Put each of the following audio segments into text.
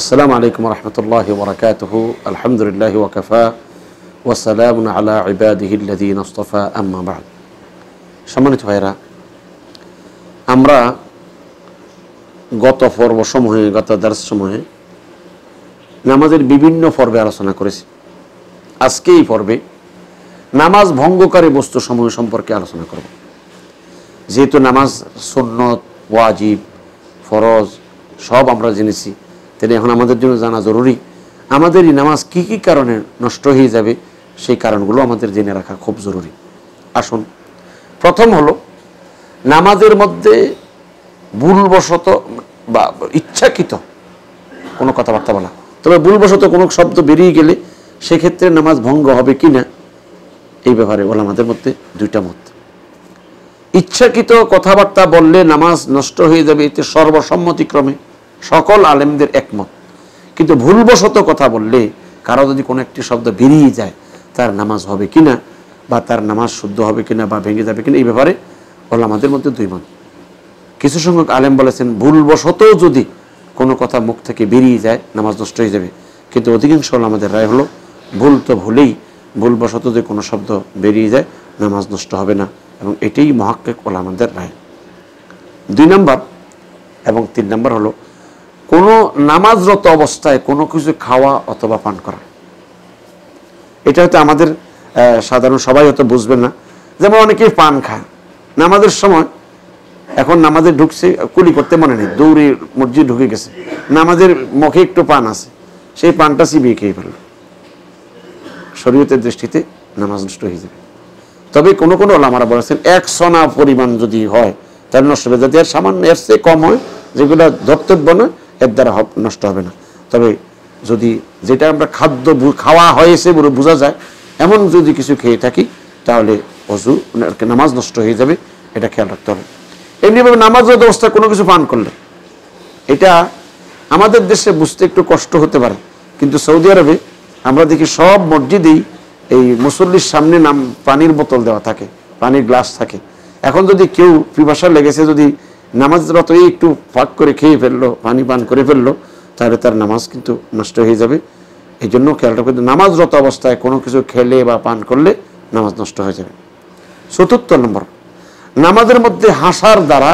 আসসালামু আলাইকুম রহমতুল্লাহ বরকাতহ আলহামদুলিল্লাহ ওয়াকফা ওয়াসালাম আলা ইবাদিহিল্লাদিন আস্তফা আম্মাবাদ সম্মানিত ভাইরা আমরা গত পর্ব সমূহে গত দার্স সমূহে নামাজের বিভিন্ন পর্বে আলোচনা করেছি আজকে এই পর্বে নামাজ ভঙ্গকারী বস্তু সমূহ সম্পর্কে আলোচনা করব যেহেতু নামাজ সুন্নত ওয়াজিব ফরজ সব আমরা জেনেছি তাহলে এখন আমাদের জন্য জানা জরুরি আমাদের এই নামাজ কী কী কারণে নষ্ট হয়ে যাবে সেই কারণগুলো আমাদের জেনে রাখা খুব জরুরি আসুন প্রথম হলো নামাজের মধ্যে ভুলবশত বা ইচ্ছাকৃত কোনো কথাবার্তা বলা তবে ভুলবশত কোনো শব্দ বেরিয়ে গেলে সেক্ষেত্রে নামাজ ভঙ্গ হবে কি না এই ব্যাপারে বলা আমাদের মধ্যে দুইটা মত ইচ্ছাকৃত কথাবার্তা বললে নামাজ নষ্ট হয়ে যাবে এতে সর্বসম্মতিক্রমে সকল আলেমদের একমত কিন্তু ভুলবশত কথা বললে কারো যদি কোনো একটি শব্দ বেরিয়ে যায় তার নামাজ হবে কিনা বা তার নামাজ শুদ্ধ হবে কিনা বা ভেঙে যাবে কিনা এই ব্যাপারে ওলামাদের মধ্যে দুই মত কিছু সংখ্যক আলেম বলেছেন ভুলবশত যদি কোনো কথা মুখ থেকে বেরিয়ে যায় নামাজ নষ্ট হয়ে যাবে কিন্তু অধিকাংশ আমাদের রায় হলো ভুল তো ভুলেই ভুলবশত যে কোনো শব্দ বেরিয়ে যায় নামাজ নষ্ট হবে না এবং এটাই মহাক্কেক ওলামাদের রায় দুই নম্বর এবং তিন নম্বর হলো কোনো নামাজরত অবস্থায় কোনো কিছু খাওয়া অথবা পান করা এটা হয়তো আমাদের সাধারণ সবাই হয়তো বুঝবে না যেমন অনেকেই পান খায় নামাজের সময় এখন নামাজে ঢুকছে কুলি করতে মনে নেই দৌড়ে মসজিদ ঢুকে গেছে নামাজের মুখে একটু পান আছে সেই পানটা চিবিয়ে খেয়ে ফেলল শরীয়তের দৃষ্টিতে নামাজ নষ্ট হয়ে যাবে তবে কোনো কোনো ওলামারা বলেছেন এক সনা পরিমাণ যদি হয় তাহলে নষ্ট হবে যাতে আর সামান্য এর চেয়ে কম হয় যেগুলো ধর্তব্য না এর দ্বারা নষ্ট হবে না তবে যদি যেটা আমরা খাদ্য খাওয়া হয়েছে বলে বোঝা যায় এমন যদি কিছু খেয়ে থাকি তাহলে অজু নামাজ নষ্ট হয়ে যাবে এটা খেয়াল রাখতে হবে এমনিভাবে নামাজ ব্যবস্থা কোনো কিছু পান করলে এটা আমাদের দেশে বুঝতে একটু কষ্ট হতে পারে কিন্তু সৌদি আরবে আমরা দেখি সব মসজিদেই এই মুসল্লির সামনে নাম পানির বোতল দেওয়া থাকে পানির গ্লাস থাকে এখন যদি কেউ পিপাসা লেগেছে যদি নামাজরত এই একটু ফাঁক করে খেয়ে ফেললো পানি পান করে ফেললো তাহলে তার নামাজ কিন্তু নষ্ট হয়ে যাবে এই জন্য খেয়াল কিন্তু নামাজরত অবস্থায় কোনো কিছু খেলে বা পান করলে নামাজ নষ্ট হয়ে যাবে চতুর্থ নম্বর নামাজের মধ্যে হাসার দ্বারা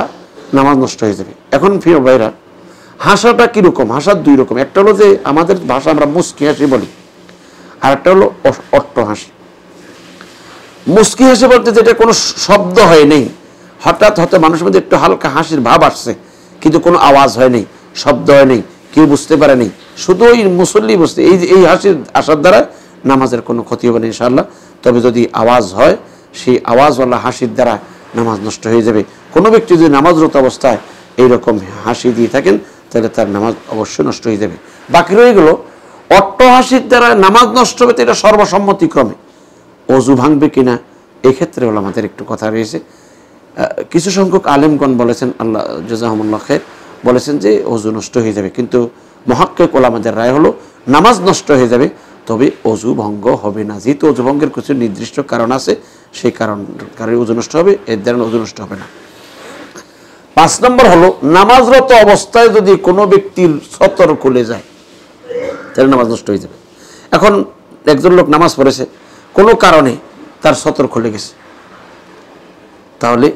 নামাজ নষ্ট হয়ে যাবে এখন প্রিয় ভাইরা হাসাটা কীরকম হাসার দুই রকম একটা হলো যে আমাদের ভাষা আমরা মুস্কি হাসি বলি আর একটা হলো অট্ট হাসি মুস্কি হাসি বলতে যেটা কোনো শব্দ হয় নেই হঠাৎ হঠাৎ মানুষের মধ্যে একটু হালকা হাসির ভাব আসছে কিন্তু কোনো আওয়াজ হয় নাই শব্দ হয় নাই কেউ বুঝতে পারে নাই শুধু ওই মুসল্লি বুঝতে এই এই হাসির আসার দ্বারা নামাজের কোনো ক্ষতি হবে না ইনশাল্লাহ তবে যদি আওয়াজ হয় সেই আওয়াজওয়ালা হাসির দ্বারা নামাজ নষ্ট হয়ে যাবে কোনো ব্যক্তি যদি নামাজরত অবস্থায় এইরকম হাসি দিয়ে থাকেন তাহলে তার নামাজ অবশ্যই নষ্ট হয়ে যাবে বাকি রয়ে গেল অট্টহাসির দ্বারা নামাজ নষ্ট হবে তো এটা সর্বসম্মতিক্রমে অজু ভাঙবে কিনা এক্ষেত্রে হলো আমাদের একটু কথা রয়েছে কিছু সংখ্যক আলেমগণ বলেছেন আল্লাহ জজাহমুল্লাহ খের বলেছেন যে অজু নষ্ট হয়ে যাবে কিন্তু মহাক্কে কোলামাদের রায় হলো নামাজ নষ্ট হয়ে যাবে তবে অজু ভঙ্গ হবে না যেহেতু অজু ভঙ্গের কিছু নির্দিষ্ট কারণ আছে সেই কারণ কারণে অজু নষ্ট হবে এর দ্বারা অজু নষ্ট হবে না পাঁচ নম্বর হলো নামাজরত অবস্থায় যদি কোনো ব্যক্তির সতর খুলে যায় তাহলে নামাজ নষ্ট হয়ে যাবে এখন একজন লোক নামাজ পড়েছে কোনো কারণে তার সতর খুলে গেছে তাহলে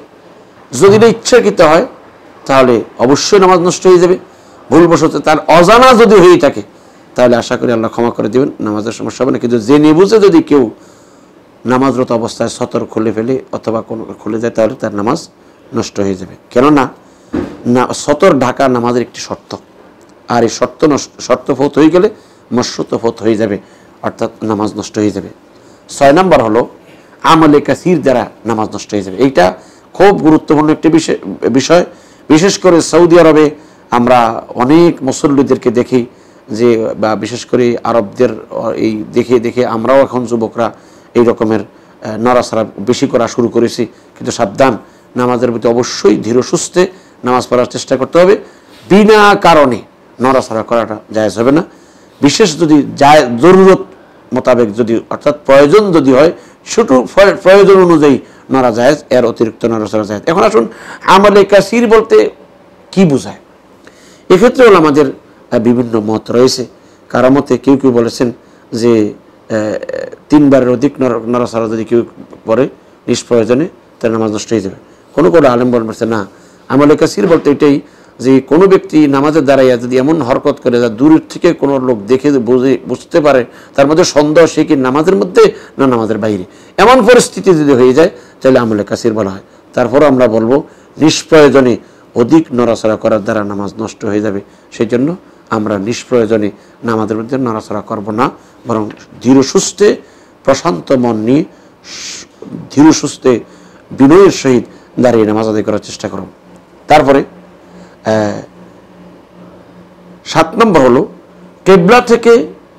যদি না ইচ্ছাকৃত হয় তাহলে অবশ্যই নামাজ নষ্ট হয়ে যাবে ভুলবশত তার অজানা যদি হয়ে থাকে তাহলে আশা করি আল্লাহ ক্ষমা করে দেবেন নামাজের সমস্যা হবে না কিন্তু জেনে বুঝে যদি কেউ নামাজরত অবস্থায় সতর খুলে ফেলে অথবা কোনো খুলে যায় তাহলে তার নামাজ নষ্ট হয়ে যাবে কেননা না সতর ঢাকা নামাজের একটি শর্ত আর এই শর্ত শর্ত ফোত হয়ে গেলে মস্যত ফোত হয়ে যাবে অর্থাৎ নামাজ নষ্ট হয়ে যাবে ছয় নম্বর হলো আমলে কাসির দ্বারা নামাজ নষ্ট হয়ে যাবে এইটা খুব গুরুত্বপূর্ণ একটি বিষয় বিশেষ করে সৌদি আরবে আমরা অনেক মুসল্লিদেরকে দেখি যে বা বিশেষ করে আরবদের এই দেখে দেখে আমরাও এখন যুবকরা এই রকমের নড়াচড়া বেশি করা শুরু করেছি কিন্তু সাবধান নামাজের প্রতি অবশ্যই ধীর সুস্থে নামাজ পড়ার চেষ্টা করতে হবে বিনা কারণে নড়াচড়া করাটা জায়জ হবে না বিশেষ যদি যায় জরুরত মোতাবেক যদি অর্থাৎ প্রয়োজন যদি হয় ছোটো প্রয়োজন অনুযায়ী নারা জাহেজ এর অতিরিক্ত নড়াচড়া জাহেজ এখন আসুন আমলে কাসির বলতে কি বোঝায় এক্ষেত্রেও আমাদের বিভিন্ন মত রয়েছে কারো মতে কেউ কেউ বলেছেন যে তিনবারের অধিক নারাজারা যদি কেউ পরে নিষ্প্রয়োজনে তাহলে নামাজ নষ্ট হয়ে যাবে কোনো কোনো আলেম বলছে না আমলে কাসির বলতে এটাই যে কোনো ব্যক্তি নামাজের দাঁড়াইয়া যদি এমন হরকত করে যা দূরের থেকে কোনো লোক দেখে বুঝে বুঝতে পারে তার মধ্যে সন্দেহ সে কি নামাজের মধ্যে না নামাজের বাইরে এমন পরিস্থিতি যদি হয়ে যায় তাহলে আমলে কাসির বলা হয় তারপর আমরা বলবো নিষ্প্রয়োজনে অধিক নড়াচড়া করার দ্বারা নামাজ নষ্ট হয়ে যাবে সেই জন্য আমরা নিষ্প্রয়োজনে নামাজের মধ্যে নড়াচড়া করব না বরং ধীর সুস্থে প্রশান্ত মন নিয়ে ধীর সুস্থে বিনয়ের সহিত দাঁড়িয়ে নামাজ আদায় করার চেষ্টা করব তারপরে হ্যাঁ। সাত নম্বর হলো কেবলা থেকে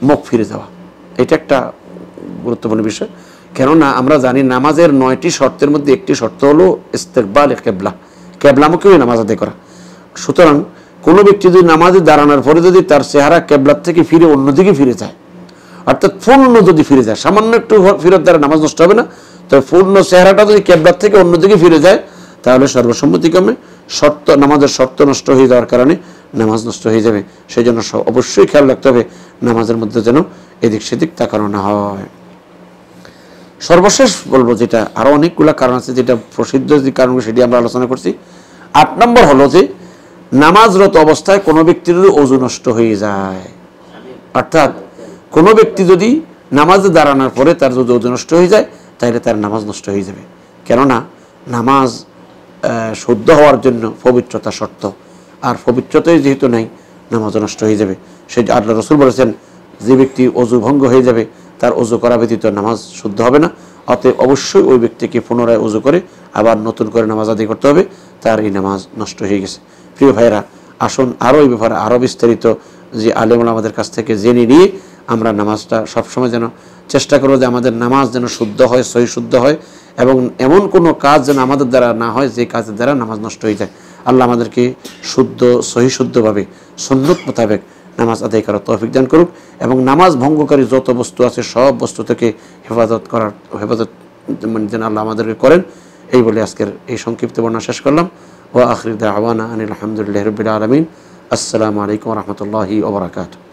মুখ ফিরে যাওয়া এটা একটা গুরুত্বপূর্ণ বিষয় কেননা আমরা জানি নামাজের নয়টি শর্তের মধ্যে একটি শর্ত হলো ইস্তেকবাল কেবলা কেবলামুখী নামাজ আদায় করা সুতরাং কোনো ব্যক্তি যদি নামাজে দাঁড়ানোর পরে যদি তার চেহারা কেবলার থেকে ফিরে অন্যদিকে ফিরে যায় অর্থাৎ পূর্ণ যদি ফিরে যায় সামান্য একটু ফেরত দ্বারা নামাজ নষ্ট হবে না তবে পূর্ণ চেহারাটা যদি কেবলার থেকে অন্যদিকে ফিরে যায় তাহলে সর্বসম্মতিক্রমে শর্ত নামাজের শর্ত নষ্ট হয়ে যাওয়ার কারণে নামাজ নষ্ট হয়ে যাবে সেই জন্য অবশ্যই খেয়াল রাখতে হবে নামাজের মধ্যে যেন এদিক সেদিক তা না হয় সর্বশেষ বলবো যেটা আরও অনেকগুলো কারণ আছে যেটা প্রসিদ্ধ যে কারণগুলো সেটি আমরা আলোচনা করছি আট নম্বর হলো যে নামাজরত অবস্থায় কোনো ব্যক্তির অজু নষ্ট হয়ে যায় অর্থাৎ কোনো ব্যক্তি যদি নামাজে দাঁড়ানোর পরে তার যদি অজু নষ্ট হয়ে যায় তাহলে তার নামাজ নষ্ট হয়ে যাবে কেননা নামাজ শুদ্ধ হওয়ার জন্য পবিত্রতা শর্ত আর পবিত্রতাই যেহেতু নাই নামাজ নষ্ট হয়ে যাবে সেই আল্লাহ রসুল বলেছেন যে ব্যক্তি অজু ভঙ্গ হয়ে যাবে তার অজু করা ব্যতীত নামাজ শুদ্ধ হবে না অতএব অবশ্যই ওই ব্যক্তিকে পুনরায় উজু করে আবার নতুন করে নামাজ আদি করতে হবে তার এই নামাজ নষ্ট হয়ে গেছে প্রিয় ভাইরা আসুন আরও এই ব্যাপারে আরও বিস্তারিত যে আলেমুল আমাদের কাছ থেকে জেনে নিয়ে আমরা নামাজটা সবসময় যেন চেষ্টা করবো যে আমাদের নামাজ যেন শুদ্ধ হয় সহি শুদ্ধ হয় এবং এমন কোনো কাজ যেন আমাদের দ্বারা না হয় যে কাজের দ্বারা নামাজ নষ্ট হয়ে যায় আল্লাহ আমাদেরকে শুদ্ধ সহি শুদ্ধভাবে মোতাবেক নামাজ আদায় করার তৌফিক দান করুক এবং নামাজ ভঙ্গকারী যত বস্তু আছে সব বস্তু থেকে হেফাজত করার হেফাজত মানে যেন আল্লাহ আমাদেরকে করেন এই বলে আজকের এই সংক্ষিপ্ত বর্ণনা শেষ করলাম ও আখরিদা আওয়ানা আনিল আলহামদুলিল্লাহ রবিল আলমিন আসসালামু আলাইকুম রহমতুল্লাহি ওবরাকাতু